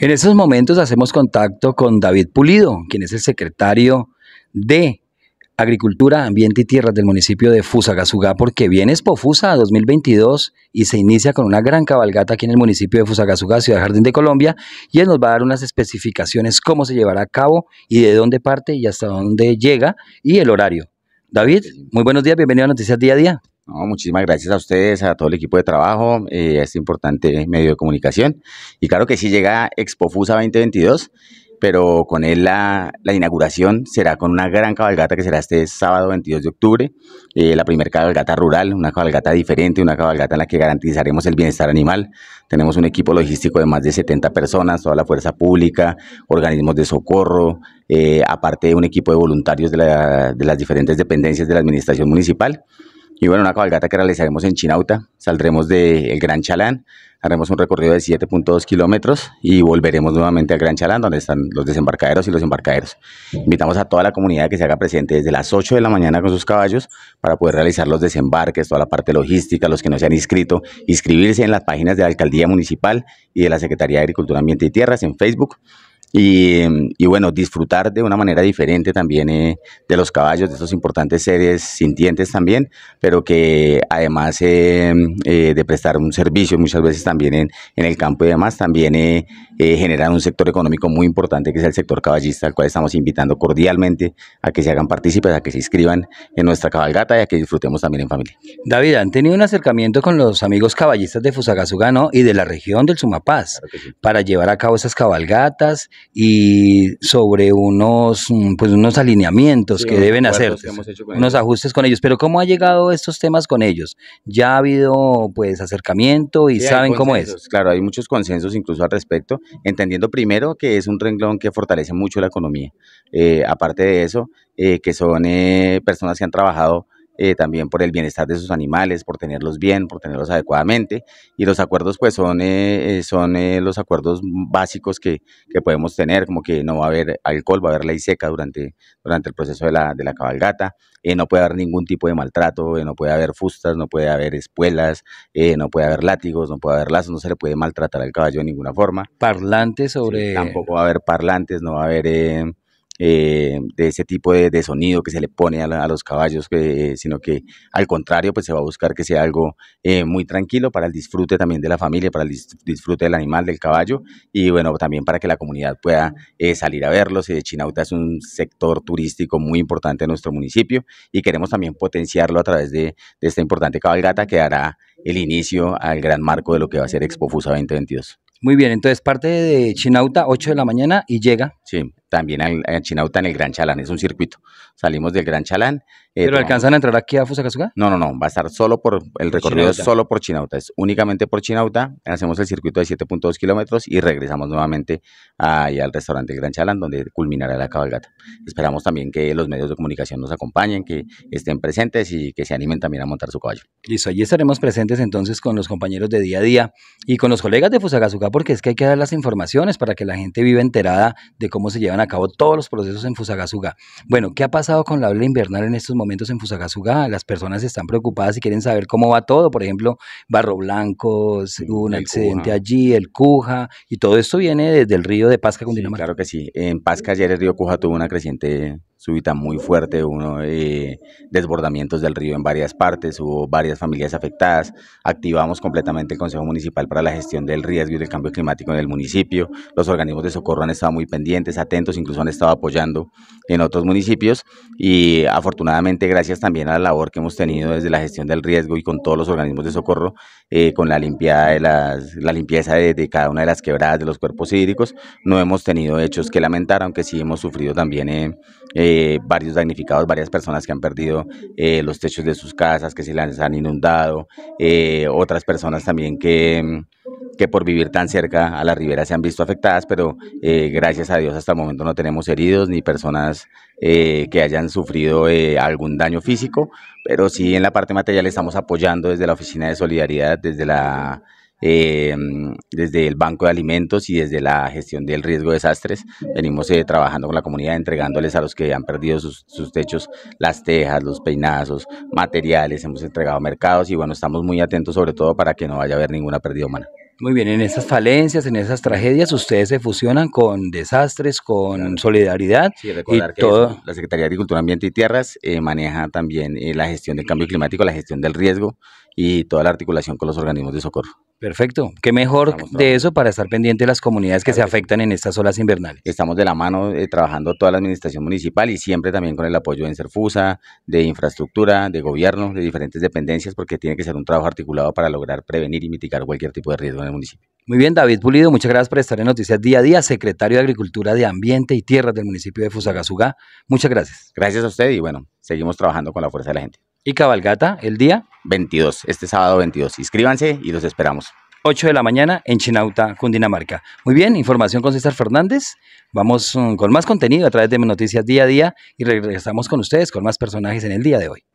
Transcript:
En estos momentos hacemos contacto con David Pulido, quien es el secretario de Agricultura, Ambiente y Tierras del municipio de Fusagasugá, porque viene a 2022 y se inicia con una gran cabalgata aquí en el municipio de Fusagasugá, Ciudad Jardín de Colombia, y él nos va a dar unas especificaciones cómo se llevará a cabo y de dónde parte y hasta dónde llega y el horario. David, muy buenos días, bienvenido a Noticias Día a Día muchísimas gracias a ustedes, a todo el equipo de trabajo, eh, a este importante medio de comunicación. Y claro que sí llega Expofusa 2022, pero con él la, inauguración será con una gran cabalgata que será este sábado 22 de octubre, eh, la primera cabalgata rural, una cabalgata diferente, una cabalgata en la que garantizaremos el bienestar animal. Tenemos un equipo logístico de más de 70 personas, toda la fuerza pública, organismos de socorro, eh, aparte de un equipo de voluntarios de, de las diferentes dependencias de la administración municipal. Y bueno, una cabalgata que realizaremos en Chinauta, saldremos del Gran Chalán, haremos un recorrido de 7.2 kilómetros y volveremos nuevamente al Gran Chalán, donde están los desembarcaderos y los embarcaderos. Invitamos a toda la comunidad que se haga presente desde las 8 de la mañana con sus caballos para poder realizar los desembarques, toda la parte logística, los que no se han inscrito, inscribirse en las páginas de la Alcaldía Municipal y de la Secretaría de Agricultura, Ambiente y Tierras en Facebook Mm, y, bueno, disfrutar de una manera diferente también eh, de los caballos, de estos importantes seres sintientes también, pero que además eh, mm, eh, de prestar un servicio muchas veces también en, el campo y demás, también generan un sector económico muy importante que es el sector caballista, al cual estamos invitando cordialmente a que se hagan partícipes, a que se inscriban en nuestra cabalgata y a que disfrutemos también en familia. David, han tenido un acercamiento con los amigos caballistas de Fusagasugano y de la región del Sumapaz para llevar a cabo esas cabalgatas y sobre unos, mm, pues, alineamientos que deben hacer, unos ajustes con ellos. Pero ¿cómo ha llegado estos temas con ellos? ¿Ya ha habido pues acercamiento y saben cómo es? Claro, hay muchos consensos incluso al respecto, entendiendo primero que es un renglón que fortalece mucho la economía. Eh, aparte de eso, eh, que son eh, personas que han trabajado eh, también por el bienestar de sus animales, por tenerlos bien, por tenerlos adecuadamente. Y los acuerdos pues son, eh, eh, son los acuerdos básicos que, podemos tener, como que no va a haber alcohol, va a haber ley seca durante, durante el proceso de la, de la cabalgata, no puede haber ningún tipo de maltrato, no puede haber fustas, no puede haber espuelas, no puede haber látigos, no puede haber lazos, no se le puede maltratar al caballo de ninguna forma. Parlantes sobre... tampoco va a haber parlantes, no va a haber eh, de ese tipo de, sonido que se le pone a, los caballos, eh, sino que al contrario, pues se va a buscar que sea algo eh, muy tranquilo para el disfrute también de la familia, para el disfrute del animal, del caballo, y bueno, también para que la comunidad pueda salir a verlos. Chinauta es un sector turístico muy importante en nuestro municipio y queremos también potenciarlo a través de, esta importante cabalgata que dará el inicio al gran marco de lo que va a ser Expo Fusa 2022. Muy bien, entonces parte de Chinauta, 8 de la mañana y llega. Sí, también en Chinauta en el Gran Chalán, es un circuito. Salimos del Gran Chalán eh, ¿Pero alcanzan a entrar aquí a Fusagasugá? No, no, no, va a estar solo por, el recorrido es solo por Chinauta, es únicamente por Chinauta, hacemos el circuito de 7.2 kilómetros y regresamos nuevamente ahí al restaurante Gran Chalán, donde culminará la cabalgata. Esperamos también que los medios de comunicación nos acompañen, que estén presentes y que se animen también a montar su caballo. Listo, allí estaremos presentes entonces con los compañeros de día a día y con los colegas de Fusagasugá, porque es que hay que dar las informaciones para que la gente viva enterada de cómo se llevan a cabo todos los procesos en Fusagasuga. Bueno, ¿qué ha pasado con la ola invernal en estos momentos? momentos en Fusagasugá. Las personas están preocupadas y quieren saber cómo va todo. Por ejemplo, Barro Blanco, hubo un accidente allí, el Cuja, y todo esto viene desde el río de Pasca, Cundinamarca. claro que sí. En Pasca ayer el río Cuja tuvo una creciente súbita muy fuerte, uno, eh, desbordamientos del río en varias partes, hubo varias familias afectadas, activamos completamente el Consejo Municipal para la gestión del riesgo y del cambio climático en el municipio, los organismos de socorro han estado muy pendientes, atentos, incluso han estado apoyando en otros municipios y afortunadamente gracias también a la labor que hemos tenido desde la gestión del riesgo y con todos los organismos de socorro, eh, con la, limpiada de la limpieza de, cada una de las quebradas de los cuerpos hídricos, no hemos tenido hechos que lamentar, aunque sí hemos sufrido también... Eh, eh, eh, varios damnificados, varias personas que han perdido eh, los techos de sus casas, que se las han inundado, eh, otras personas también que, que por vivir tan cerca a la ribera se han visto afectadas, pero gracias a Dios hasta el momento no tenemos heridos ni personas que hayan sufrido algún daño físico, pero sí en la parte material estamos apoyando desde la Oficina de Solidaridad, desde la eh, desde el Banco de Alimentos y desde la gestión del riesgo de desastres. Venimos eh, trabajando con la comunidad, entregándoles a los que han perdido sus, techos las tejas, los peinazos, materiales, hemos entregado mercados y bueno, estamos muy atentos sobre todo para que no vaya a haber ninguna pérdida humana. Muy bien, en esas falencias, en esas tragedias, ustedes se fusionan con desastres, con solidaridad. recordar y que todo... la Secretaría de Agricultura, Ambiente y Tierras eh, maneja también eh, la gestión del cambio climático, la gestión del riesgo y toda la articulación con los organismos de socorro. Perfecto. ¿Qué mejor de eso para estar pendiente de las comunidades que se afectan en estas olas invernales? Estamos de la mano eh, trabajando toda la administración municipal y siempre también con el apoyo de ENSERFUSA, de infraestructura, de gobierno, de diferentes dependencias, porque tiene que ser un trabajo articulado para lograr prevenir y mitigar cualquier tipo de riesgo en el municipio. Muy bien, David Pulido, muchas gracias por estar en Noticias Día a Día, secretario de Agricultura de Ambiente y Tierras del municipio de Fusagasugá. Muchas gracias. Gracias a usted y bueno, seguimos trabajando con la fuerza de la gente y cabalgata el día 22, este sábado 22. Inscríbanse y los esperamos. 8 de la mañana en Chinauta, Cundinamarca. Muy bien, información con César Fernández. Vamos mm, con más contenido a través de Noticias Día a Día y regresamos con ustedes con más personajes en el día de hoy.